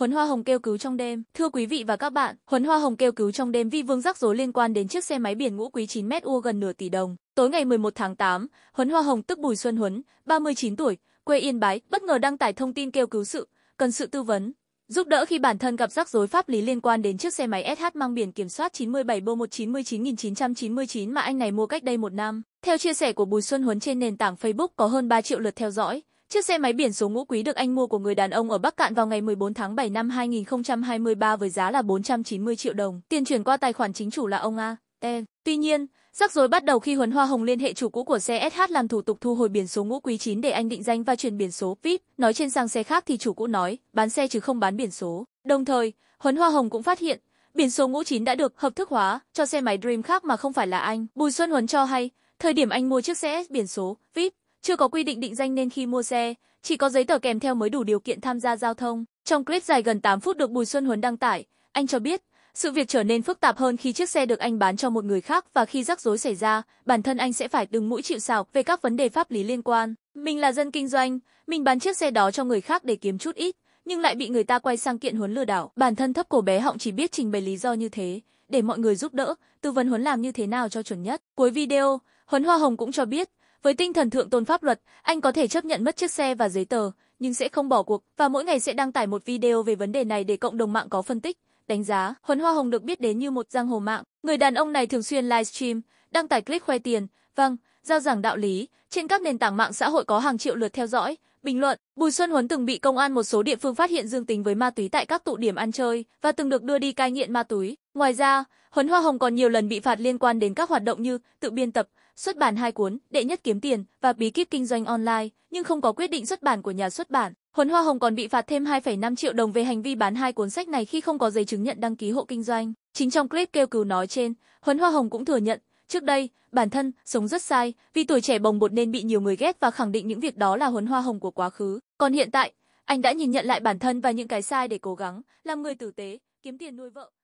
Huấn Hoa Hồng kêu cứu trong đêm. Thưa quý vị và các bạn, Huấn Hoa Hồng kêu cứu trong đêm vi vương rắc rối liên quan đến chiếc xe máy biển ngũ quý 9 m u gần nửa tỷ đồng. Tối ngày 11 tháng 8, Huấn Hoa Hồng tức Bùi Xuân Huấn, 39 tuổi, quê Yên Bái, bất ngờ đăng tải thông tin kêu cứu sự, cần sự tư vấn, giúp đỡ khi bản thân gặp rắc rối pháp lý liên quan đến chiếc xe máy SH mang biển kiểm soát 97 b 199999 mà anh này mua cách đây một năm. Theo chia sẻ của Bùi Xuân Huấn trên nền tảng Facebook có hơn 3 triệu lượt theo dõi, Chiếc xe máy biển số ngũ quý được anh mua của người đàn ông ở Bắc Cạn vào ngày 14 tháng 7 năm 2023 với giá là 490 triệu đồng. Tiền chuyển qua tài khoản chính chủ là ông A. T. Tuy nhiên, rắc rối bắt đầu khi Huấn Hoa Hồng liên hệ chủ cũ của xe SH làm thủ tục thu hồi biển số ngũ quý 9 để anh định danh và chuyển biển số VIP. Nói trên sang xe khác thì chủ cũ nói, bán xe chứ không bán biển số. Đồng thời, Huấn Hoa Hồng cũng phát hiện, biển số ngũ 9 đã được hợp thức hóa cho xe máy Dream khác mà không phải là anh. Bùi Xuân Huấn cho hay, thời điểm anh mua chiếc xe S biển số VIP chưa có quy định định danh nên khi mua xe, chỉ có giấy tờ kèm theo mới đủ điều kiện tham gia giao thông. Trong clip dài gần 8 phút được Bùi Xuân Huấn đăng tải, anh cho biết, sự việc trở nên phức tạp hơn khi chiếc xe được anh bán cho một người khác và khi rắc rối xảy ra, bản thân anh sẽ phải đứng mũi chịu sào về các vấn đề pháp lý liên quan. Mình là dân kinh doanh, mình bán chiếc xe đó cho người khác để kiếm chút ít, nhưng lại bị người ta quay sang kiện Huấn lừa đảo. Bản thân thấp cổ bé họng chỉ biết trình bày lý do như thế, để mọi người giúp đỡ, tư vấn Huấn làm như thế nào cho chuẩn nhất. Cuối video, Huấn Hoa Hồng cũng cho biết, với tinh thần thượng tôn pháp luật, anh có thể chấp nhận mất chiếc xe và giấy tờ, nhưng sẽ không bỏ cuộc và mỗi ngày sẽ đăng tải một video về vấn đề này để cộng đồng mạng có phân tích, đánh giá. Huấn Hoa Hồng được biết đến như một giang hồ mạng. Người đàn ông này thường xuyên livestream, đăng tải clip khoe tiền, vâng, giao giảng đạo lý. Trên các nền tảng mạng xã hội có hàng triệu lượt theo dõi, bình luận. Bùi Xuân Huấn từng bị công an một số địa phương phát hiện dương tính với ma túy tại các tụ điểm ăn chơi và từng được đưa đi cai nghiện ma túy. Ngoài ra, Huấn Hoa Hồng còn nhiều lần bị phạt liên quan đến các hoạt động như tự biên tập, xuất bản hai cuốn Đệ nhất kiếm tiền và Bí kíp kinh doanh online, nhưng không có quyết định xuất bản của nhà xuất bản. Huấn Hoa Hồng còn bị phạt thêm 2,5 triệu đồng về hành vi bán hai cuốn sách này khi không có giấy chứng nhận đăng ký hộ kinh doanh. Chính trong clip kêu cứu nói trên, Huấn Hoa Hồng cũng thừa nhận, trước đây, bản thân sống rất sai, vì tuổi trẻ bồng bột nên bị nhiều người ghét và khẳng định những việc đó là Huấn Hoa Hồng của quá khứ. Còn hiện tại, anh đã nhìn nhận lại bản thân và những cái sai để cố gắng, làm người tử tế, kiếm tiền nuôi vợ.